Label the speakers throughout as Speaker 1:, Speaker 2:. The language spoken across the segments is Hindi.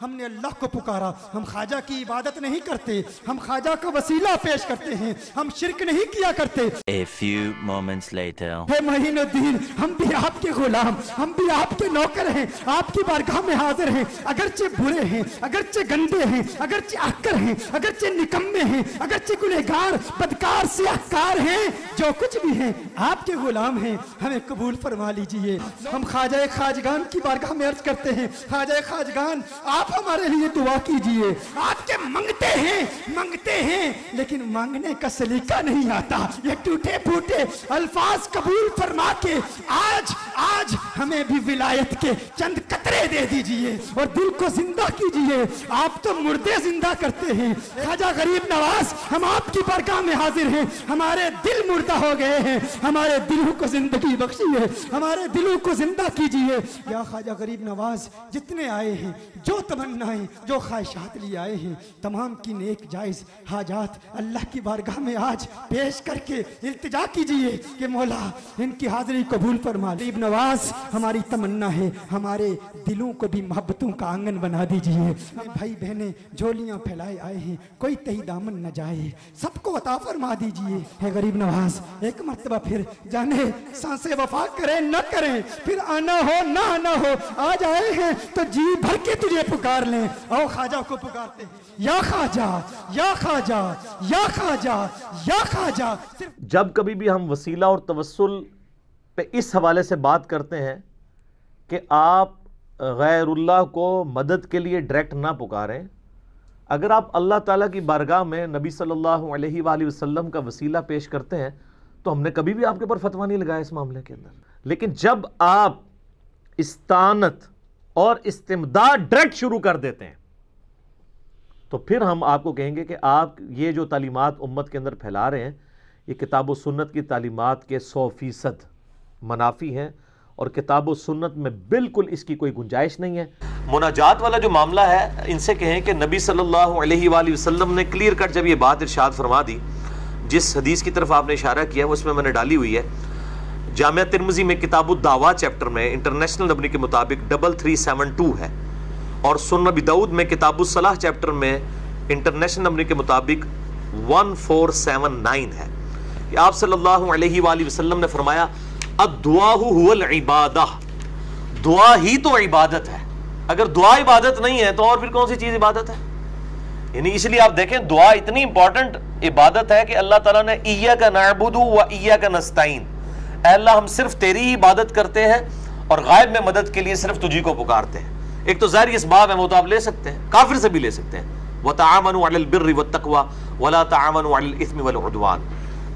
Speaker 1: हमने अल्लाह को पुकारा हम ख्वाजा की इबादत नहीं करते हम ख्वाजा का वसीला पेश करते हैं हम शिरक नहीं किया करते A few moments later. हम भी आपके गुलाम हम भी आपके नौकर हैं आपकी बारगाह में हाजिर हैं अगरचे बुरे हैं अगरचे गंदे हैं अगरचे नक्कर हैं अगरचे निकम्मे हैं अगरचे गुनहगार बदकार सियाहकार हैं जो कुछ भी हैं आपके गुलाम हैं हमें कबूल फरमा लीजिए हम ख्वाजा खाजगान की बारगाह में अर्ज करते हैं ख्वाजा खाजगान आप हमारे लिए दुआ कीजिए आपके मंगते हैं मंगते हैं लेकिन मांगने का सलीका नहीं आता ये टूटे फूटे अल्फाज कबूल फरमा के आज आज हमें भी विलायत के चंद कतरे दे दीजिए और दिल को जिंदा कीजिए आप तो मुर्दे जिंदा कर करते हैं खाजा गरीब नवाज हम आपकी बरका में हाजिर हैं हमारे दिल मुर्दा हो गए हैं हमारे दिलों को जिंदगी बख्शी है हमारे दिलों को जिंदा कीजिए या खाजा गरीब नवाज जितने आए हैं जो तमन्नाएं जो ख्वाहिशात लिए आए हैं तमाम की नेक जायज़ हाजात अल्लाह की बारगाह में आज पेश करके इल्तजा कीजिए कि मौला इनकी हाजिरी कबूल फरमा गरीब नवाज हमारी तमन्ना है हमारे दिलों को भी मोहब्बतों का आंगन बना दीजिए भाई बहनें झोलियाँ फैला लाए आए हैं कोई तही दामन न जाए सबको अता फरमा दीजिए है गरीब नवाज एक मरतबा फिर जाने सांसे वफा करें न करें फिर आना हो न आना हो आज आए हैं तो जी भर के तुझे पुकार
Speaker 2: लें आओ खाजा को पुकारते या खाजा या खाजा या खाजा या खाजा जब कभी भी हम वसीला और तवसल पे इस हवाले से बात करते हैं कि आप गैरुल्लाह को मदद के लिए डायरेक्ट ना पुकारें अगर आप अल्लाह ताला की बारगाह में नबी सल्लल्लाहु अलैहि वसल्लम का वसीला पेश करते हैं तो हमने कभी भी आपके ऊपर फतवा नहीं लगाया इस मामले के अंदर लेकिन जब आप इस्तानत और इस्तेमदा डायरेक्ट शुरू कर देते हैं तो फिर हम आपको कहेंगे कि आप ये जो तालीमत उम्मत के अंदर फैला रहे हैं ये किताब सुन्नत की तालीमत के सौ फ़ीसद मनाफी हैं और किताब व सुन्नत में बिल्कुल इसकी कोई गुंजाइश नहीं है मुनाजात वाला जो मामला है इनसे कहें कि नबी सल्लल्लाहु अलैहि वसल्लम ने क्लियर कट जब ये बात इरशाद फरमा दी जिस हदीस की तरफ आपने इशारा किया है उसमें मैंने डाली हुई है जामिया तिरमजी में किताब दावा चैप्टर में इंटरनेशनल नबरी के मुताबिक डबल थ्री सेवन टू है और सुन नबी दाऊद में किताब सलाह चैप्टर में इंटरनेशनल नंबर के मुताबिक वन फोर सेवन नाइन है आप सल्लल्लाहु अलैहि वसल्लम ने फरमाया अब दुआ हुल इबादा दुआ ही तो इबादत है अगर दुआ इबादत नहीं है तो और फिर कौन सी चीज़ इबादत है यानी इसलिए आप देखें दुआ इतनी इंपॉर्टेंट इबादत है कि अल्लाह तला ने इया का नाबुदू व इया का नस्ताइन अल्लाह हम सिर्फ तेरी ही इबादत करते हैं और गायब में मदद के लिए सिर्फ तुझी को पुकारते हैं एक तो इस बाब है वो तो आप ले सकते हैं काफिर से भी ले सकते हैं व तामन अलबिर व तकवा वला तामन अलस्म उदवान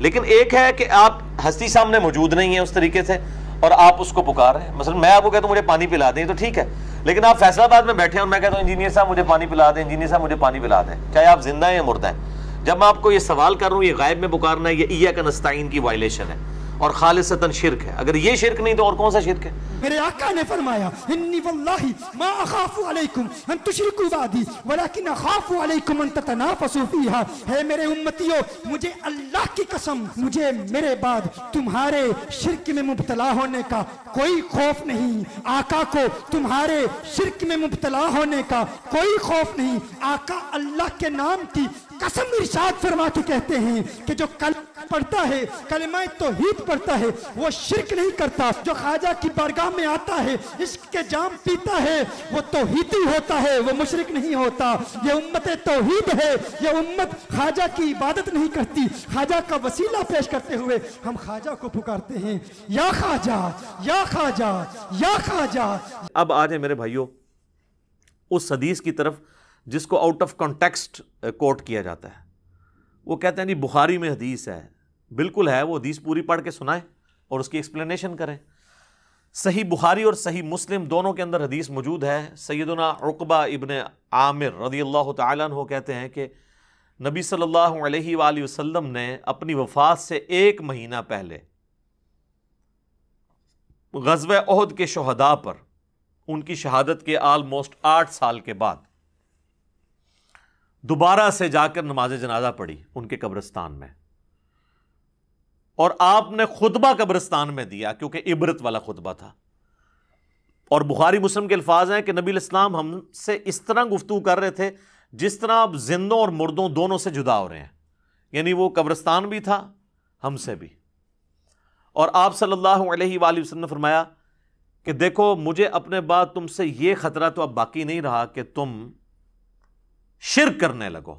Speaker 2: लेकिन एक है कि आप हस्ती सामने मौजूद नहीं है उस तरीके से और आप उसको पुकार रहे हैं मसल मैं आपको कहता हूँ मुझे पानी पिला दें तो ठीक है लेकिन आप फैसलाबाद में बैठे हैं और मैं कहता हूँ इंजीनियर साहब मुझे पानी पिला दें इंजीनियर साहब मुझे पानी पिला दें चाहे आप जिंदा हैं या मुर्दा हैं जब मैं आपको ये सवाल कर रहा हूँ ये गायब में पुकारना है ये ईया का नस्ताइन की वायलेशन है और खालिसतन शिरक है अगर ये शिरक नहीं तो और कौन सा शिरक है
Speaker 1: मेरे आका ने फरमाया इन्नी वल्लाहि मा अखाफु अलैकुम अन तुशरिकू बादी वलाकिन अखाफु अलैकुम अन ततनाफसु फीहा हे मेरे उम्मतियों मुझे अल्लाह की कसम मुझे मेरे बाद तुम्हारे शिरक में मुब्तला होने का कोई खौफ नहीं आका को तुम्हारे शिरक में मुब्तला होने का कोई खौफ नहीं आका अल्लाह के नाम की कसम इर्शाद फरमा के कहते हैं कि जो कल पढ़ता है कलमा तोहीद पढ़ता है वो शिरक नहीं करता जो ख्वाजा की बारगाह में आता है इश्क के जाम पीता है वो तोहीदी होता है वो मुशरक नहीं होता ये उम्मत तोहीद है ये उम्मत ख्वाजा की इबादत नहीं करती ख्वाजा का वसीला पेश करते हुए हम ख्वाजा को पुकारते हैं या ख्वाजा या ख्वाजा या ख्वाजा
Speaker 2: अब आ जाए मेरे भाइयों उस हदीस की तरफ जिसको आउट ऑफ कॉन्टेक्स्ट कोट किया जाता है वो कहते हैं जी बुखारी में हदीस है बिल्कुल है वो हदीस पूरी पढ़ के सुनाएं और उसकी एक्सप्लेनेशन करें सही बुखारी और सही मुस्लिम दोनों के अंदर हदीस मौजूद है सैदुना उकबा इबन आमिर रदी अल्लाह हो कहते हैं कि नबी सल्लल्लाहु अलैहि वसल्लम ने अपनी वफात से एक महीना पहले गजब अहद के शहदा पर उनकी शहादत के आलमोस्ट आठ साल के बाद दोबारा से जाकर नमाज जनाजा पढ़ी उनके कब्रस्तान में और आपने खुतबा कब्रस्तान में दिया क्योंकि इबरत वाला खुतबा था और बुखारी मुस्लिम के अल्फाज हैं कि नबी इस्लाम हमसे इस तरह गुफ्तू कर रहे थे जिस तरह आप जिंदों और मुर्दों दोनों से जुदा हो रहे हैं यानी वो कब्रस्तान भी था हमसे भी और आप सल्लल्लाहु अलैहि वसल्लम ने फरमाया कि देखो मुझे अपने बाद तुमसे ये ख़तरा तो अब बाकी नहीं रहा कि तुम शिर करने लगो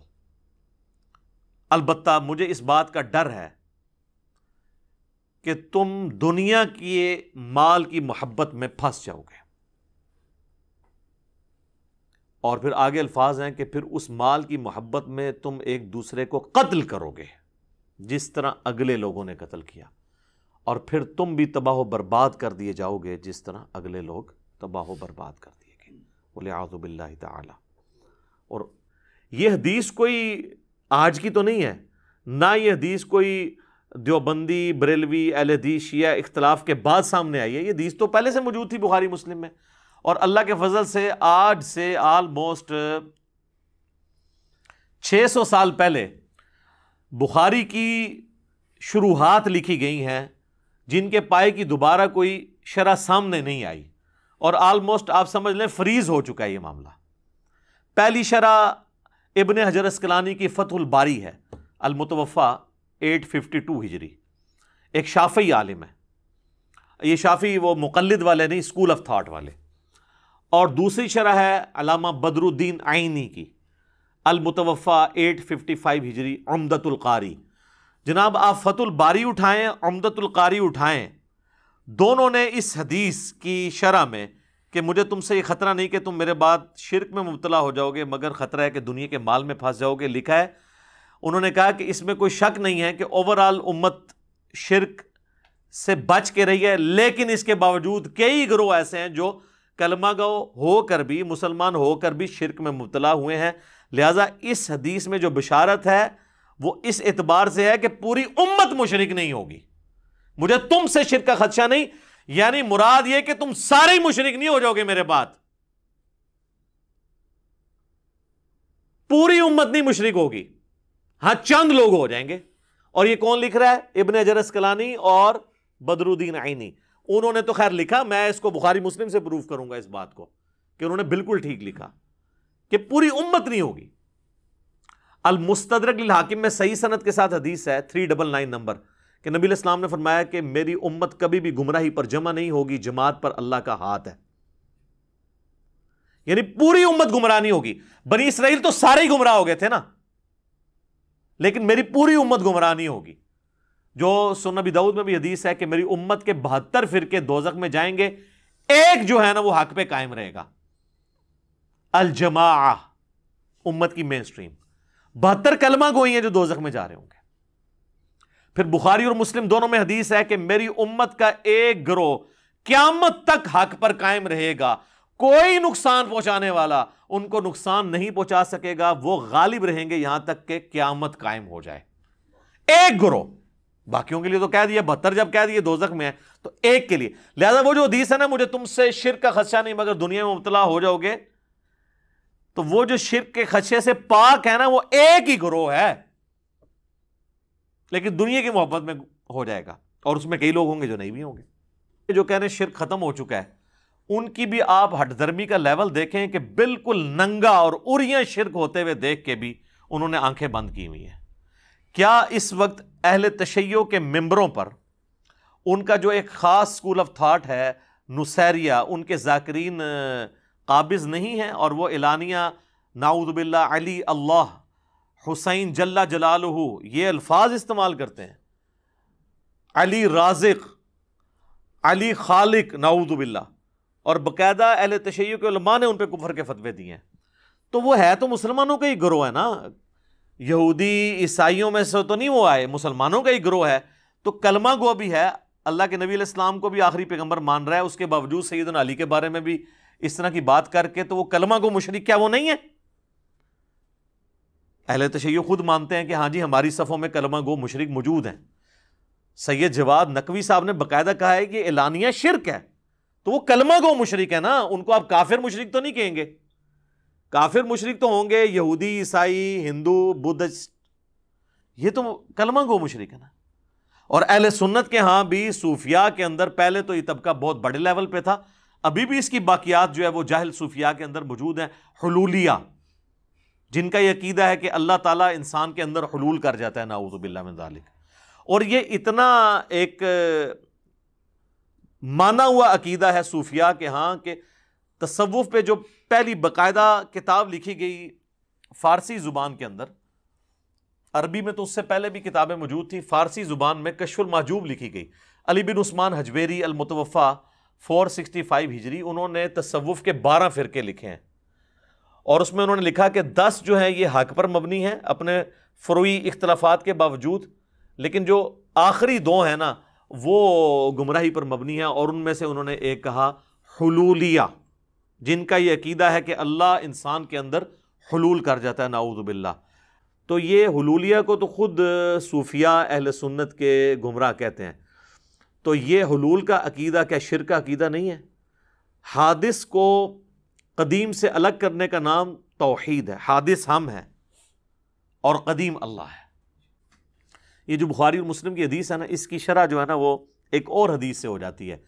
Speaker 2: अलबत्ता मुझे इस बात का डर है कि तुम दुनिया की माल की मोहब्बत में फंस जाओगे और फिर आगे अल्फाज हैं कि फिर उस माल की मोहब्बत में तुम एक दूसरे को कत्ल करोगे जिस तरह अगले लोगों ने कत्ल किया और फिर तुम भी तबाह बर्बाद कर दिए जाओगे जिस तरह अगले लोग तबाह बर्बाद कर दिए गए बोले आज़ुबिल्ला ताला और ये हदीस कोई आज की तो नहीं है ना ये हदीस कोई देवबंदी बरेलवी एल अलहदीस या इख्तलाफ के बाद सामने आई है ये हदीस तो पहले से मौजूद थी बुखारी मुस्लिम में और अल्लाह के फजल से आज से आलमोस्ट छः सौ साल पहले बुखारी की शुरुआत लिखी गई हैं जिनके पाए की दोबारा कोई शरह सामने नहीं आई और आलमोस्ट आप समझ लें फ्रीज़ हो चुका है ये मामला पहली शरह इबन हजर असकलानी की फ़तुलबारी है अलमतवफ़ा टू हिजरी एक शाफ़ी आलिम है ये शाफ़ी वो मुकलद वाले नहीं स्कूल ऑफ थाट वाले और दूसरी शरह है अलामा बदरुद्दीन आइनी की अलमतवफ़ा फाइव हिजरी अमदतुल्कारी जनाब आप फ़तुलबारी उठाएँ अमदतुल्कारी उठाएँ दोनों ने इस हदीस की शरह में कि मुझे तुमसे ये ख़तरा नहीं कि तुम मेरे बाद शिरक में मुबतला हो जाओगे मगर ख़तरा है कि दुनिया के माल में फंस जाओगे लिखा है उन्होंने कहा कि इसमें कोई शक नहीं है कि ओवरऑल उम्मत शिरक से बच के रही है लेकिन इसके बावजूद कई ग्रोह ऐसे हैं जो कलमा गो होकर भी मुसलमान होकर भी शिरक में मुबतला हुए हैं लिहाजा इस हदीस में जो बिशारत है वो इस एतबार से है कि पूरी उम्मत मुशरक नहीं होगी मुझे तुमसे शिरक का खदशा नहीं यानी मुराद ये कि तुम सारे ही मुशरक नहीं हो जाओगे मेरे बाद पूरी उम्मत नहीं मुशरक होगी हां चंद लोग हो जाएंगे और ये कौन लिख रहा है इबन अजरस कलानी और बदरुद्दीन आईनी उन्होंने तो खैर लिखा मैं इसको बुखारी मुस्लिम से प्रूव करूंगा इस बात को कि उन्होंने बिल्कुल ठीक लिखा कि पूरी उम्मत नहीं होगी अल मुस्तरक हाकिम में सही सनत के साथ हदीस है थ्री डबल नाइन नंबर कि नबी इस्लाम ने फरमाया कि मेरी उम्मत कभी भी गुमराही पर जमा नहीं होगी जमात पर अल्लाह का हाथ है यानी पूरी उम्मत गुमराह नहीं होगी बनी इसराइल तो सारे ही गुमराह हो गए थे ना लेकिन मेरी पूरी उम्मत गुमराह नहीं होगी जो सुन नबी दाऊद में भी हदीस है कि मेरी उम्मत के बहत्तर फिरके दोजक में जाएंगे एक जो है ना वो हक पे कायम रहेगा अलजमा उम्मत की मेन स्ट्रीम बहत्तर कलमा गोई है जो दोजक में जा रहे होंगे फिर बुखारी और मुस्लिम दोनों में हदीस है कि मेरी उम्मत का एक ग्रोह क्यामत तक हक पर कायम रहेगा कोई नुकसान पहुंचाने वाला उनको नुकसान नहीं पहुंचा सकेगा वो गालिब रहेंगे यहां तक के क्यामत कायम हो जाए एक ग्रोह बाकियों के लिए तो कह दिया बहत्तर जब कह दिए दोजक में है तो एक के लिए लिहाजा वो जो हदीस है ना मुझे तुमसे शिर का खदशा नहीं मगर दुनिया में मुबतला हो जाओगे तो वो जो शिर के खदशे से पाक है ना वो एक ही ग्रोह है लेकिन दुनिया की मोहब्बत में हो जाएगा और उसमें कई लोग होंगे जो नहीं भी होंगे जो कह रहे हैं शिर ख़त्म हो चुका है उनकी भी आप हटधर्मी का लेवल देखें कि बिल्कुल नंगा और उरिया शिरक होते हुए देख के भी उन्होंने आंखें बंद की हुई हैं क्या इस वक्त अहल तशैयों के मेम्बरों पर उनका जो एक ख़ास स्कूल ऑफ थाट है नुसैरिया उनके जाकरीन काबिज़ नहीं हैं और वो एलानिया नाउदबिल्ला अली अल्लाह हुसैन जल्ला जलालह ये अल्फाज इस्तेमाल करते हैं अली राजिक अली खालिक नाउदबिल्ला और बाकायदा अहल तशैय के उलमा ने उन पर कुफर के फतवे दिए हैं तो वो है तो मुसलमानों का ही ग्रोह है ना यहूदी ईसाइयों में से तो नहीं वो आए मुसलमानों का ही ग्रोह है तो कलमा गो भी है अल्लाह के नबी इस्लाम को भी आखिरी पैगम्बर मान रहा है उसके बावजूद सैदन अली के बारे में भी इस तरह की बात करके तो वो कलमा गो मुशरक क्या वो नहीं है अहल तशैय ख़ुद मानते हैं कि हाँ जी हमारी सफ़ों में कलमा गो मशरक मौजूद हैं सैयद जवाद नकवी साहब ने बाकायदा कहा है कि एलानिया शिरक है तो वो कलमा गो मुशरक है ना उनको आप काफिर मुशरक तो नहीं कहेंगे काफिर मशरक तो होंगे यहूदी ईसाई हिंदू बुद्धिस्ट ये तो कलमा गो मुशरक है ना और अहल सुन्नत के यहाँ भी सूफिया के अंदर पहले तो ये तबका बहुत बड़े लेवल पर था अभी भी इसकी बाकियात जो है वो जाहिल सूफिया के अंदर मौजूद हैं हलूलिया जिनका अकीदा है कि अल्लाह ताला इंसान के अंदर हलूल कर जाता है नाउज़बिल्ला में दालिक और ये इतना एक माना हुआ अकीदा है सूफिया के हाँ कि तसव्वुफ पे जो पहली बाकायदा किताब लिखी गई फ़ारसी ज़ुबान के अंदर अरबी में तो उससे पहले भी किताबें मौजूद थी फ़ारसी ज़ुबान में कशुल महजूब लिखी गई अली बिन उस्मान हजवेरी अलमतवफ़ा 465 हिजरी उन्होंने तसवुफ़ के 12 फ़िरके लिखे हैं और उसमें उन्होंने लिखा कि दस जो हैं ये हक पर मबनी है अपने फ्रोई इख्तलाफात के बावजूद लेकिन जो आखिरी दो हैं ना वो गुमराही पर मबनी है और उनमें से उन्होंने एक कहा हलूलिया जिनका ये अकीदा है कि अल्लाह इंसान के अंदर हलूल कर जाता है नाउज़बिल्ला तो ये हलूलिया को तो ख़ुद सूफिया अहल सुन्नत के गुमराह कहते हैं तो ये हलूल का अकीदा क्या शिर का अकीदा नहीं है हादिस को कदीम से अलग करने का नाम तोहद है हादिस हम है और कदीम अल्लाह है ये जो बुखारी और मुस्लिम की हदीस है ना इसकी शरह जो है ना वो एक और हदीस से हो जाती है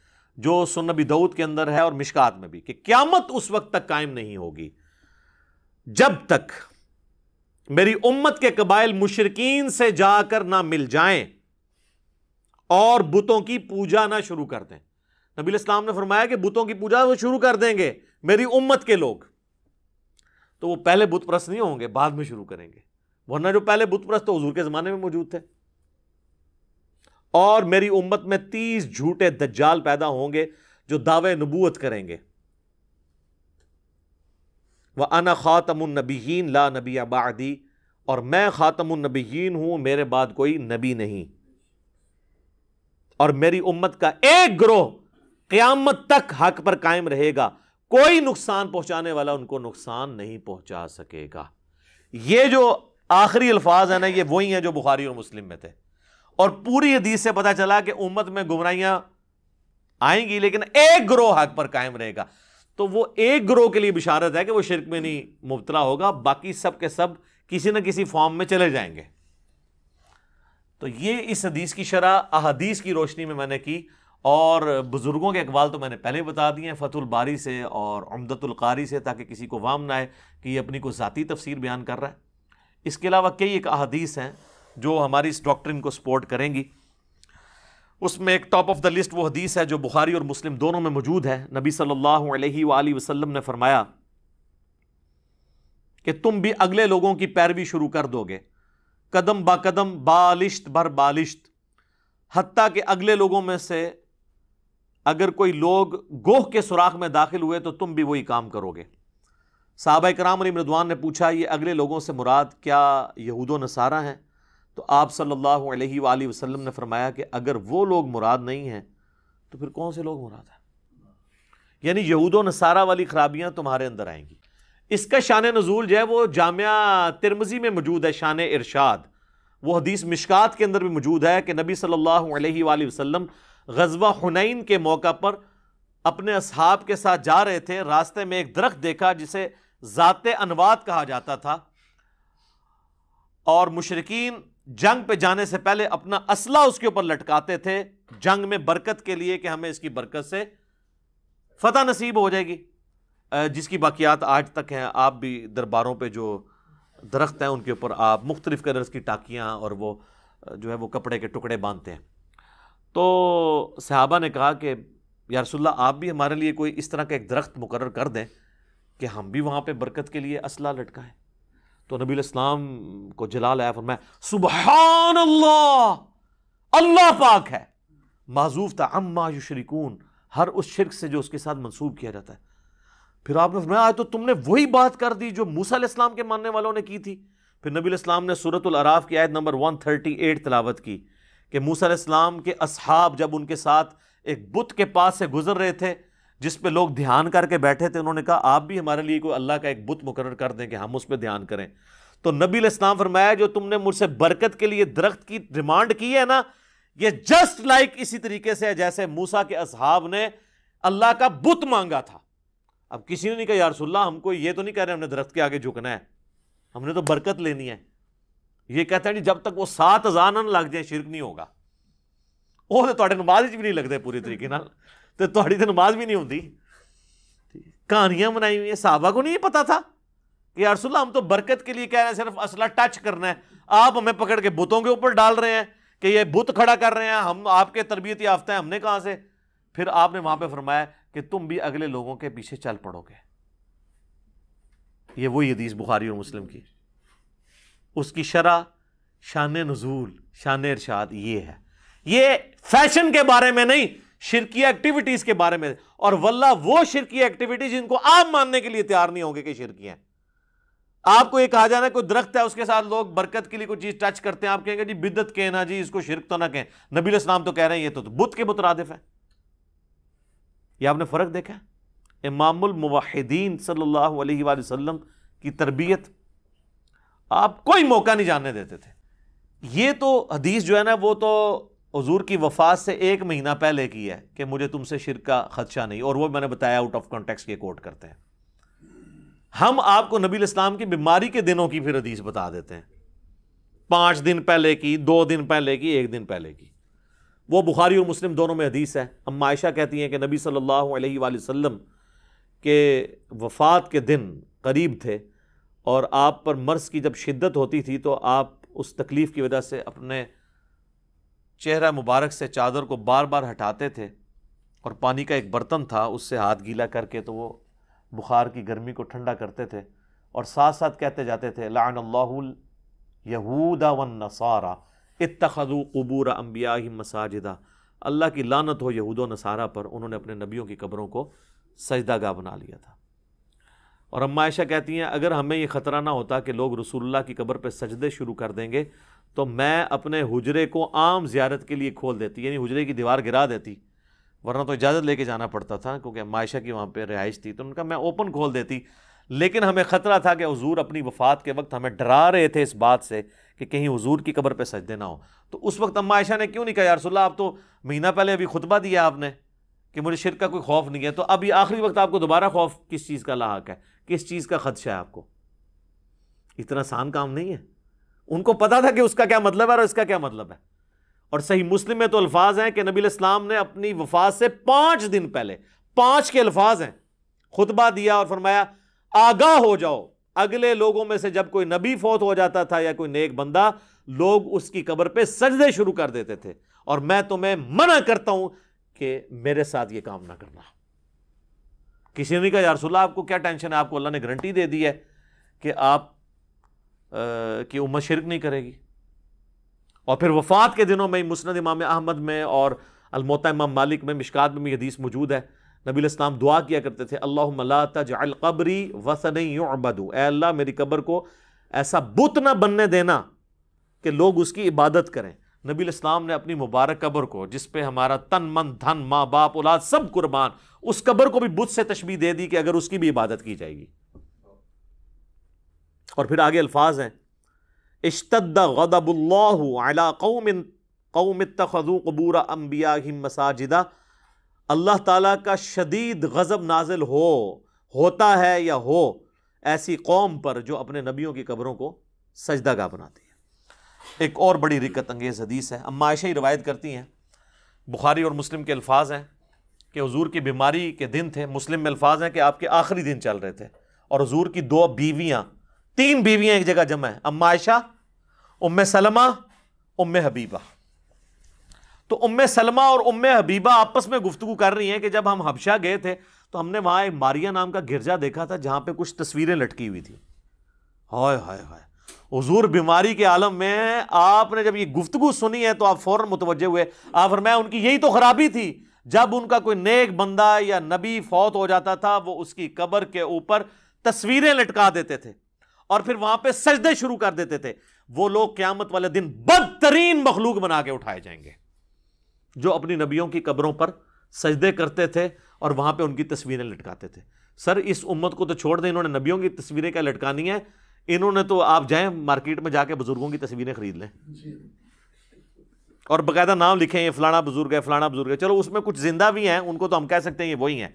Speaker 2: जो सुनबी दाऊद के अंदर है और मिशकात में भी कि क्यामत उस वक्त तक कायम नहीं होगी जब तक मेरी उम्मत के कबाइल मुशरकिन से जाकर ना मिल जाए और बुतों की पूजा ना शुरू कर दें नबी इस्लाम ने फरमाया कि बुतों की पूजा वो तो शुरू कर देंगे मेरी उम्मत के लोग तो वो पहले बुतप्रस्त नहीं होंगे बाद में शुरू करेंगे वरना जो पहले बुतप्रस्त तो हजूर के ज़माने में मौजूद थे और मेरी उम्मत में तीस झूठे दज्जाल पैदा होंगे जो दावे नबूत करेंगे वह अना नबीन ला नबी आबादी और मैं खातम नबीन हूं मेरे बाद कोई नबी नहीं और मेरी उम्मत का एक ग्रोह क़्यामत तक हक पर कायम रहेगा कोई नुकसान पहुंचाने वाला उनको नुकसान नहीं पहुंचा सकेगा ये जो आखिरी अल्फाज है ना ये वही हैं जो बुखारी और मुस्लिम में थे और पूरी हदीस से पता चला कि उम्मत में गुमराइयां आएंगी लेकिन एक ग्रोह हक पर कायम रहेगा तो वो एक ग्रोह के लिए बिशारत है कि वो शिरक में नहीं मुबतला होगा बाकी सब के सब किसी न किसी फॉर्म में चले जाएंगे तो ये इस हदीस की शरह अहदीस की रोशनी में मैंने की और बुज़ुर्गों के अकबाल तो मैंने पहले बता दिए हैं फतुल बारी से और अमदतुल्कारी से ताकि किसी को वाम ना आए कि ये अपनी को ज़ाती तफसीर बयान कर रहा है इसके अलावा कई एक अदीस हैं जो हमारी इस डॉक्ट्रिन को सपोर्ट करेंगी उसमें एक टॉप ऑफ द लिस्ट वो हदीस है जो बुखारी और मुस्लिम दोनों में मौजूद है नबी सल्लल्लाहु अलैहि वसल्लम ने फरमाया कि तुम भी अगले लोगों की पैरवी शुरू कर दोगे कदम बा कदम बालिश्त भर बालिश्त हती के अगले लोगों में से अगर कोई लोग गोह के सुराख में दाखिल हुए तो तुम भी वही काम करोगे साहब कराम मृदवान ने पूछा ये अगले लोगों से मुराद क्या यहूद नसारा हैं तो आप सल्लल्लाहु अलैहि वसल्लम ने फरमाया कि अगर वो लोग मुराद नहीं हैं तो फिर कौन से लोग मुराद हैं यानी यहूद नसारा वाली खराबियाँ तुम्हारे अंदर आएंगी इसका शान नजूल जो है वो जामिया तिरमजी में मौजूद है शान इरशाद वो हदीस मिशकात के अंदर भी मौजूद है कि नबी सल्लल्लाहु अलैहि गजबा हुनैन के मौका पर अपने असहाब के साथ जा रहे थे रास्ते में एक दरख्त देखा जिसे ज़ात अनवाद कहा जाता था और मुशरकिन जंग पे जाने से पहले अपना असला उसके ऊपर लटकाते थे जंग में बरकत के लिए कि हमें इसकी बरकत से फतह नसीब हो जाएगी जिसकी बाकियात आज तक हैं आप भी दरबारों पे जो दरख्त हैं उनके ऊपर आप मुख्तलिफ़ कलर्स की टाकियाँ और वो जो है वो कपड़े के टुकड़े बांधते हैं तो सहाबा ने कहा कि यारसोल्ला आप भी हमारे लिए कोई इस तरह का एक दरख्त मुकर कर दें कि हम भी वहाँ पर बरकत के लिए असला लटकाएं तो नबी इस्लाम को जलाल आया फरमाया सुबहान अल्लाह अल्लाह पाक है माजूफ था अम्मा युशरिकून हर उस शिरक से जो उसके साथ मंसूब किया जाता है फिर आपने फरमाया तो तुमने वही बात कर दी जो मूसा इस्लाम के मानने वालों ने की थी फिर नबी इस्लाम ने सूरत अराफ की आयत नंबर वन थर्टी एट तलावत की कि मूसा इस्लाम के असहाब जब उनके साथ एक बुत के पास से गुजर रहे थे जिस पे लोग ध्यान करके बैठे थे उन्होंने कहा आप भी हमारे लिए कोई अल्लाह का एक बुत मुकर कर दें कि हम उस पर ध्यान करें तो नबी इस्लाम फरमाया जो तुमने मुझसे बरकत के लिए दरख्त की डिमांड की है ना ये जस्ट लाइक इसी तरीके से है जैसे मूसा के असहाब ने अल्लाह का बुत मांगा था अब किसी ने नहीं कहा यारसोल्ला हमको ये तो नहीं कह रहे हमने दरख्त के आगे झुकना है हमने तो बरकत लेनी है ये कहते हैं जी जब तक वो सात हज़ार ना लग जाए शिरक नहीं होगा ਉਹ तो ਤੁਹਾਡੇ ਨਮਾਜ਼ ਵਿੱਚ ਵੀ ਨਹੀਂ ਲੱਗਦੇ ਪੂਰੀ ਤਰੀਕੇ ਨਾਲ ਤੇ ਤੁਹਾਡੀ ਤੇ ਨਮਾਜ਼ हुई साहबा को नहीं पता था कि अरसुल्ला हम तो बरकत के लिए कह रहे हैं सिर्फ असला टच करना है आप हमें पकड़ के बुतों के ऊपर डाल रहे हैं कि ये बुत खड़ा कर रहे हैं हम आपके तरबियत याफ्ता हैं हमने कहाँ से फिर आपने वहां पे फरमाया कि तुम भी अगले लोगों के पीछे चल पड़ोगे ये वही हदीस बुखारी और मुस्लिम की उसकी शरा शान नजूल शान इरशाद ये है ये फैशन के बारे में नहीं शिरकी एक्टिविटीज़ के बारे में और वल्ला वो शिरकी एक्टिविटीज़ जिनको आप मानने के लिए तैयार नहीं होंगे कि शिरकी हैं आपको ये कहा जाना कोई दरख्त है उसके साथ लोग बरकत के लिए कोई चीज़ टच करते हैं आप कहेंगे जी बिद्दत कहना जी इसको शिरक तो ना कहें नबील इस्लाम तो कह रहे हैं ये तो, तो बुद्ध के मुतरदफ है ये आपने फ़र्क देखा इमामुल मुवाहिदीन सल्लल्लाहु वसलम की तरबियत आप कोई मौका नहीं जानने देते थे ये तो हदीस जो है ना वो तो हजूर की वफात से एक महीना पहले की है कि मुझे तुमसे शिर का खदशा नहीं और वो मैंने बताया आउट ऑफ कॉन्टेक्स्ट के कोट करते हैं हम आपको नबी इस्लाम की बीमारी के दिनों की फिर हदीस बता देते हैं पाँच दिन पहले की दो दिन पहले की एक दिन पहले की वो बुखारी और मुस्लिम दोनों में हदीस है हम मायशा कहती हैं कि नबी सल्लल्लाहु अलैहि वसल्लम के वफ़ात के दिन करीब थे और आप पर मर्ज़ की जब शिद्दत होती थी तो आप उस तकलीफ़ की वजह से अपने चेहरा मुबारक से चादर को बार बार हटाते थे और पानी का एक बर्तन था उससे हाथ गीला करके तो वो बुखार की गर्मी को ठंडा करते थे और साथ साथ कहते जाते थे लान यहूदा वन नसारा इतखदू अबूर अम्बिया मसाजिदा अल्लाह की लानत हो यहूद नसारा पर उन्होंने अपने नबियों की कब्रों को सजदागा बना लिया था और अम्मा आयशा कहती हैं अगर हमें ये ख़तरा ना होता कि लोग रसूलुल्लाह की कब्र पर सजदे शुरू कर देंगे तो मैं अपने हुजरे को आम ज्यारत के लिए खोल देती यानी हुजरे की दीवार गिरा देती वरना तो इजाज़त लेके जाना पड़ता था क्योंकि अम्मा आयशा की वहाँ पर रिहाइश थी तो उनका मैं ओपन खोल देती लेकिन हमें ख़तरा था कि हजूर अपनी वफ़ात के वक्त हमें डरा रहे थे इस बात से कि कहीं हजूर की कब्र पर सजदे ना हो तो उस वक्त अम्मा आयशा ने क्यों नहीं कहा यारसोल्ला आप तो महीना पहले अभी खुतबा दिया आपने कि मुझे शिरक का कोई खौफ नहीं है तो अब ये आखिरी वक्त आपको दोबारा खौफ किस चीज़ का लाक है किस चीज़ का खदशा है आपको इतना आसान काम नहीं है उनको पता था कि उसका क्या मतलब है और इसका क्या मतलब है और सही मुस्लिम में तो अल्फाज हैं कि नबी इस्लाम ने अपनी वफात से पांच दिन पहले पांच के अल्फाज हैं खुतबा दिया और फरमाया आगाह हो जाओ अगले लोगों में से जब कोई नबी फौत हो जाता था या कोई नेक बंदा लोग उसकी कब्र पे सजदे शुरू कर देते थे और मैं तुम्हें मना करता हूं कि मेरे साथ ये काम ना करना किसी ने कहा यारसोल्ला आपको क्या टेंशन है आपको अल्लाह ने गारंटी दे दी है कि आप की उम्मत शिरक नहीं करेगी और फिर वफात के दिनों में मुस्ंद इमाम अहमद में और अलमोता इमाम मालिक में मिशकात में भी हदीस मौजूद है नबी इस्लाम दुआ किया करते थे अल्लाबरी वसन अबदू अल्लाह मेरी कब्र को ऐसा बुत ना बनने देना कि लोग उसकी इबादत करें नबी इस्लाम ने अपनी मुबारक कबर को जिस पे हमारा तन मन धन माँ बाप औलाद सब कुर्बान उस कबर को भी बुद्ध से तशबी दे दी कि अगर उसकी भी इबादत की जाएगी और फिर आगे अल्फाज हैं इश्तद गदबुल्ला कौम कौम तखजू अम्बिया मसाजिदा अल्लाह ताला का शदीद गज़ब नाजिल हो होता है या हो ऐसी कौम पर जो अपने नबियों की कबरों को सजदागा बनाती एक और बड़ी रिकत अंगेज़ हदीस है अम्मा आयशा ही रवायत करती हैं बुखारी और मुस्लिम के अल्फाज हैं कि हजूर की बीमारी के दिन थे मुस्लिम में अल्फाज हैं कि आपके आखिरी दिन चल रहे थे और हजूर की दो बीवियाँ तीन बीवियाँ एक जगह जमा हैं अम्मा आयशा उम सलमा उम हबीबा तो उम सलमा और उम हबीबा आपस में गुफ्तु कर रही हैं कि जब हम हबशा गए थे तो हमने वहाँ एक मारिया नाम का गिरजा देखा था जहाँ पर कुछ तस्वीरें लटकी हुई थी हाय हाय हाय हजूर बीमारी के आलम में आपने जब ये गुफ्तु सुनी है तो आप फ़ौर मुतवजे हुए आप मैं उनकी यही तो ख़राबी थी जब उनका कोई नेक बंदा या नबी फौत हो जाता था वो उसकी कबर के ऊपर तस्वीरें लटका देते थे और फिर वहां पर सजदे शुरू कर देते थे वो लोग क्यामत वाले दिन बदतरीन मखलूक बना के उठाए जाएंगे जो अपनी नबियों की कबरों पर सजदे करते थे और वहां पर उनकी तस्वीरें लटकाते थे सर इस उम्मत को तो छोड़ दें इन्होंने नबियों की तस्वीरें क्या लटकानी है इन्होंने तो आप जाएं मार्केट में जाके बुज़ुर्गों की तस्वीरें ख़रीद लें और बाकायदा नाम लिखे हैं फलाना बुज़ुर्ग है फलाना बुज़ुर्ग है चलो उसमें कुछ ज़िंदा भी हैं उनको तो हम कह सकते हैं ये वही हैं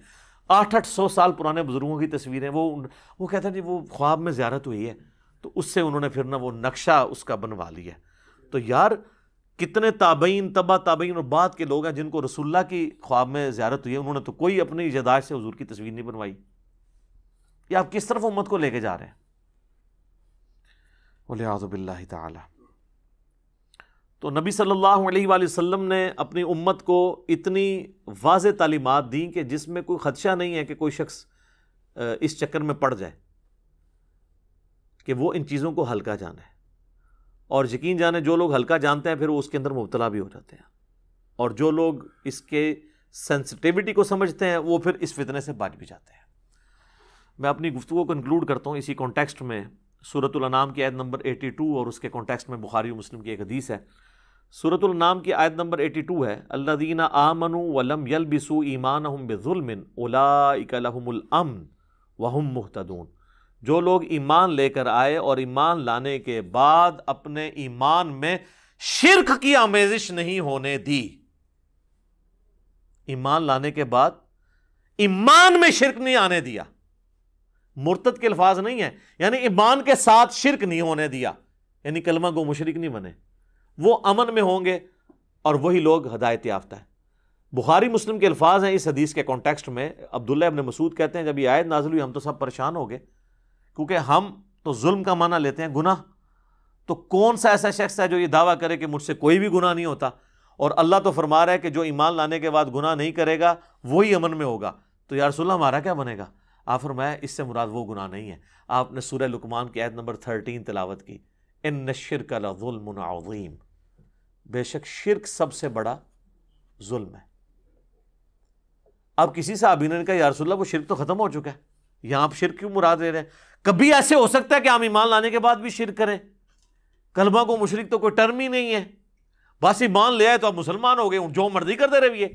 Speaker 2: आठ आठ सौ साल पुराने बुज़ुर्गों की तस्वीरें वो वो कहते हैं जी वो ख्वाब में ज्यारत हुई है तो उससे उन्होंने फिर ना वो नक्शा उसका बनवा लिया तो यार कितने ताबईन तबा ताबीन और बाद के लोग हैं जिनको रसुल्ला की ख्वाब में ज्यारत हुई है उन्होंने तो कोई अपनी जदाश से हजूर की तस्वीर नहीं बनवाई ये आप किस तरफ उम्मत को लेके जा रहे हैं वलियाज़बिल्ला ताली तो नबी सल्लल्लाहु अलैहि वसल्लम ने अपनी उम्मत को इतनी वाज तालीमत दी कि जिसमें कोई ख़दशा नहीं है कि कोई शख्स इस चक्कर में पड़ जाए कि वो इन चीज़ों को हल्का जाने और यकीन जाने जो लोग हल्का जानते हैं फिर वो उसके अंदर मुबतला भी हो जाते हैं और जो लोग इसके सेंसिटिविटी को समझते हैं वो फिर इस फितने से बच भी जाते हैं मैं अपनी गुफ्तु को कंक्लूड करता हूँ इसी कॉन्टेक्स्ट में सूरत नाम की आयत नंबर 82 और उसके कॉन्टेक्स्ट में बुखारी मुस्लिम की एक हदीस है नाम की आयत नंबर 82 है अल्लादीना आमनु वलम यल बिसु ईमान हम बेजुलमिन उलाकमन वहम मुहतदून जो लोग ईमान लेकर आए और ईमान लाने के बाद अपने ईमान में शिरक की आमेजिश नहीं होने दी ईमान लाने के बाद ईमान में शिरक नहीं आने दिया मुर्तद के अल्फाज नहीं है यानी ईमान के साथ शिरक नहीं होने दिया यानी कलमा गो मुशरक नहीं बने वो अमन में होंगे और वही लोग हदायत याफ्ता है बुखारी मुस्लिम के अल्फाज हैं इस हदीस के कॉन्टेक्स्ट में अब्दुल्ला अपने मसूद कहते हैं जब ये आयत नाजुल हुई हम तो सब परेशान हो गए क्योंकि हम तो जुल्म का माना लेते हैं गुनाह तो कौन सा ऐसा शख्स है जो ये दावा करे कि मुझसे कोई भी गुना नहीं होता और अल्लाह तो फरमा रहा है कि जो ईमान लाने के बाद गुना नहीं करेगा वही अमन में होगा तो यारसोल्ला हमारा क्या बनेगा आप फरमाया इससे मुराद वो गुनाह नहीं है आपने सूर्य लुकमान की आयत नंबर थर्टीन तलावत की इन नशर का लजुलमनावीम बेशक शिरक सबसे बड़ा जुल्म है अब किसी साहबी ने कहा यारसोल्ला वो शिरक तो ख़त्म हो चुका है यहां आप शिरक क्यों मुराद ले रहे हैं कभी ऐसे हो सकता है कि हम ईमान लाने के बाद भी शिरक करें कलमा को मुशरक तो कोई टर्म ही नहीं है बस ईमान ले आए तो आप मुसलमान हो गए जो मर्जी करते रहिए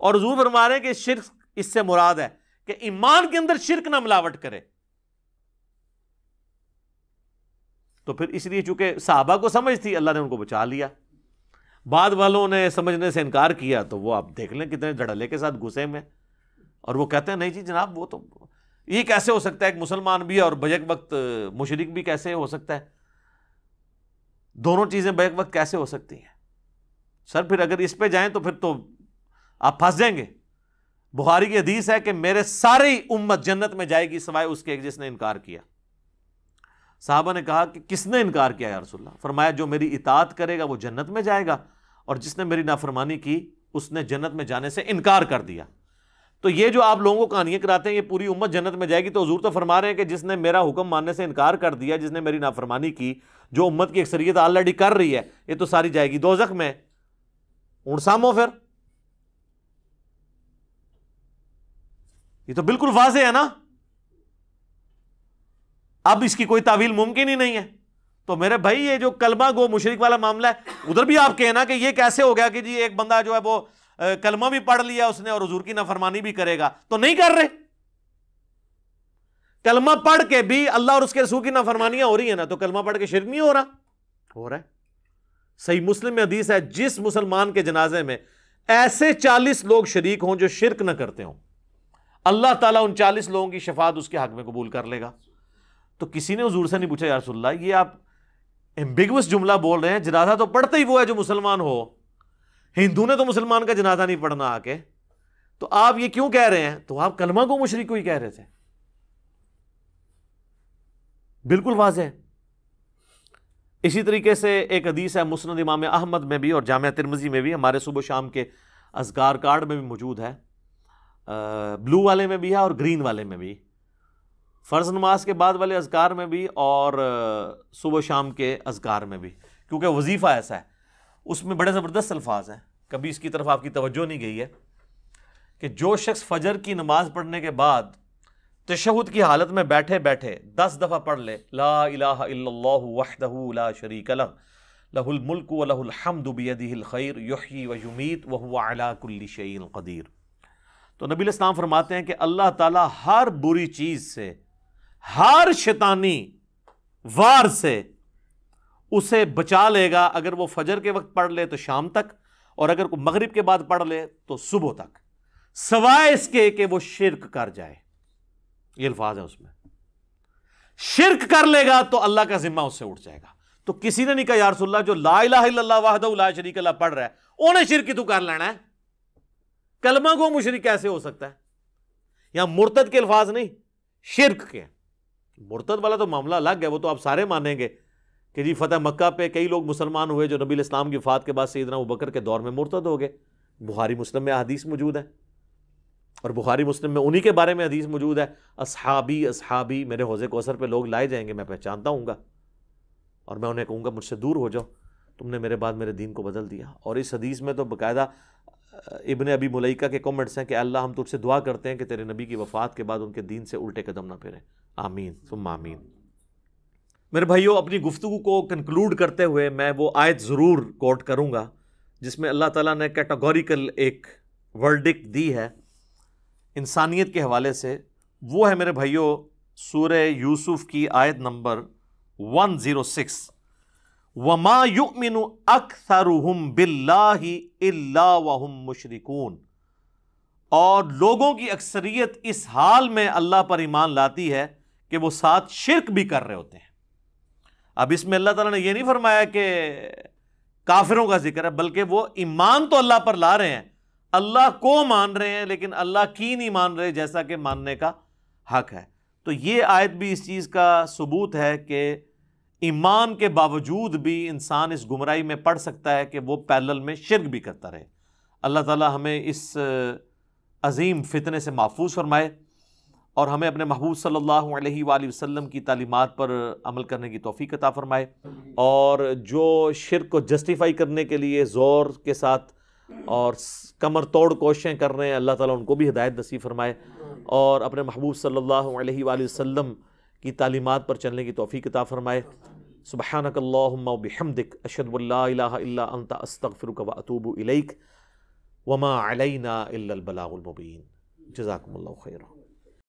Speaker 2: और हजूर फरमा रहे हैं कि शिरक इससे मुराद है कि ईमान के अंदर शिरक ना मिलावट करे तो फिर इसलिए चूंकि साहबा को समझ थी अल्लाह ने उनको बचा लिया बाद वालों ने समझने से इनकार किया तो वो आप देख लें कितने धड़ल्ले के साथ घुसे में और वो कहते हैं नहीं जी जनाब वो तो ये कैसे हो सकता है एक मुसलमान भी और बजक वक्त मुशरक भी कैसे हो सकता है दोनों चीज़ें बैक वक्त कैसे हो सकती हैं सर फिर अगर इस पर जाए तो फिर तो आप फंस जाएंगे बुखारी की हदीस है कि मेरे सारी उम्मत जन्नत में जाएगी सवाए उसके एक जिसने इनकार किया साहबा ने कहा कि किसने इनकार किया या फरमाया जो मेरी इतात करेगा वो जन्नत में जाएगा और जिसने मेरी नाफरमानी की उसने जन्नत में जाने से इनकार कर दिया तो ये जो आप लोगों को कहानियाँ कराते हैं ये पूरी उम्मत जन्नत में जाएगी तो हजूर तो फरमा रहे हैं कि जिसने मेरा हुक्म मानने से इनकार कर दिया जिसने मेरी नाफरमानी की जो उम्मत की अक्सरियत ऑलरेडी कर रही है ये तो सारी जाएगी दो में उड़सामो फिर ये तो बिल्कुल वाजे है ना अब इसकी कोई तावील मुमकिन ही नहीं है तो मेरे भाई ये जो कलमा गो मुशरक वाला मामला है उधर भी आप कहना कि ये कैसे हो गया कि जी एक बंदा जो है वो कलमा भी पढ़ लिया उसने और हजूर की नाफरमानी भी करेगा तो नहीं कर रहे कलमा पढ़ के भी अल्लाह और उसके रसूल की नाफरमानियां हो रही है ना तो कलमा पढ़ के शिर नहीं हो रहा हो रहा है सही मुस्लिम में हदीस है जिस मुसलमान के जनाजे में ऐसे चालीस लोग शरीक हों जो शिरक ना करते हों अल्लाह ताला उन चालीस लोगों की शफात उसके हक में कबूल कर लेगा तो किसी ने हजूर से नहीं पूछा यारसोल्ला ये आप एम्बिगस जुमला बोल रहे हैं जनाजा तो पढ़ते ही वो है जो मुसलमान हो हिंदू ने तो मुसलमान का जनाजा नहीं पढ़ना आके तो आप ये क्यों कह रहे हैं तो आप कलमा को मुशरक को ही कह रहे थे बिल्कुल वाज है इसी तरीके से एक अदीस है मुस्द इमाम अहमद में भी और जाम तिरमजी में भी हमारे सुबह शाम के अजगार कार्ड में भी मौजूद है ब्लू वाले में भी है और ग्रीन वाले में भी फ़र्ज़ नमाज के बाद वाले अजकार में भी और सुबह शाम के अजकार में भी क्योंकि वजीफ़ा ऐसा है उसमें बड़े ज़बरदस्त अल्फाज हैं कभी इसकी तरफ आपकी तवज्जो नहीं गई है कि जो शख्स फजर की नमाज पढ़ने के बाद तशहद की हालत में बैठे बैठे दस दफ़ा पढ़ ले ला ला शरीक लहुल मुल्क खैर युही व युमीत वह अला कुल्ली शैन कदीर तो नबी इस्लाम फरमाते हैं कि अल्लाह ताला हर बुरी चीज़ से हर शैतानी वार से उसे बचा लेगा अगर वो फजर के वक्त पढ़ ले तो शाम तक और अगर मगरिब के बाद पढ़ ले तो सुबह तक सवाए इसके कि वो शिरक कर जाए ये अल्फाज है उसमें शिरक कर लेगा तो अल्लाह का जिम्मा उससे उठ जाएगा तो किसी ने नहीं कहा यारसोल्ला जो ला वाहदा शरीक अल्लाह पढ़ रहा है उन्हें शिरक तू कर लेना है कलमा को मुशरक कैसे हो सकता है यहां मुर्तद के अल्फाज नहीं शिरक के मुरतद वाला तो मामला अलग है वो तो आप सारे मानेंगे कि जी फतेह मक्का पर कई लोग मुसलमान हुए जो नबी इस्लाम की फात के बाद से सईदना उबकर के दौर में मुर्तद हो गए बुहारी मुस्लिम में अदीस मौजूद है और बुहारी मुस्लिम में उन्हीं के बारे में हदीस मौजूद है असहाबी असहाबी मेरे हौज़ असर पर लोग लाए जाएंगे मैं पहचानता हूँ और मैं उन्हें कहूँगा मुझसे दूर हो जाओ तुमने मेरे बाद मेरे दीन को बदल दिया और इस हदीस में तो बाकायदा इबन अबी मलिका के कमेंट्स हैं कि अल्लाह हम तुझसे दुआ करते हैं कि तेरे नबी की वफ़ात के बाद उनके दीन से उल्टे कदम ना फिरें आमीन सुम आमीन मेरे भाइयों अपनी गुफ्तु को कंक्लूड करते हुए मैं वो आयत ज़रूर कोट करूँगा जिसमें अल्लाह ताला ने कैटागोरिकल एक वर्डिक दी है इंसानियत के हवाले से वो है मेरे भाइयों सूर्य यूसुफ की आयत नंबर वन ज़ीरो सिक्स वमा युमिनु अक्सरुहुम बिल्लाहि इल्ला वहुम मुशरिकून और लोगों की अक्सरियत इस हाल में अल्लाह पर ईमान लाती है कि वो साथ शिरक भी कर रहे होते हैं अब इसमें अल्लाह ताला ने ये नहीं फरमाया कि काफिरों का जिक्र है बल्कि वो ईमान तो अल्लाह पर ला रहे हैं अल्लाह को मान रहे हैं लेकिन अल्लाह की नहीं मान रहे जैसा कि मानने का हक है तो ये आयत भी इस चीज़ का सबूत है कि ईमान के बावजूद भी इंसान इस गुमराई में पड़ सकता है कि वो पैरल में शिरक भी करता रहे अल्लाह ताला हमें इस अजीम फितने से महफूज फरमाए और हमें अपने महबूब सल्लल्लाहु अलैहि वसल्लम की तालीमत पर अमल करने की तोफ़ी अता फ़रमाए और जो शिरक को जस्टिफाई करने के लिए ज़ोर के साथ और कमर तोड़ कोशें कर रहे हैं अल्लाह ताला उनको भी हिदायत नसीब फरमाए और अपने महबूब सल्लल्लाहु अलैहि वसल्लम की तालीमत पर चलने की तोफ़ी किताब फरमाए सुबहानकल्लाबिहमदिक अशदुल्ला अंत अस्तफ़िर वतूब इलैक वमा अलैना इल्लबलामुबीन जजाकम्ल खैर